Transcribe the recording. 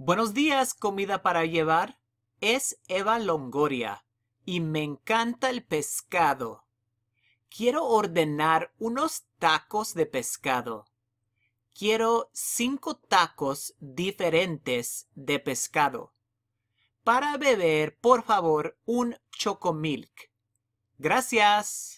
Buenos días, comida para llevar. Es Eva Longoria y me encanta el pescado. Quiero ordenar unos tacos de pescado. Quiero cinco tacos diferentes de pescado. Para beber, por favor, un chocomilk. Gracias.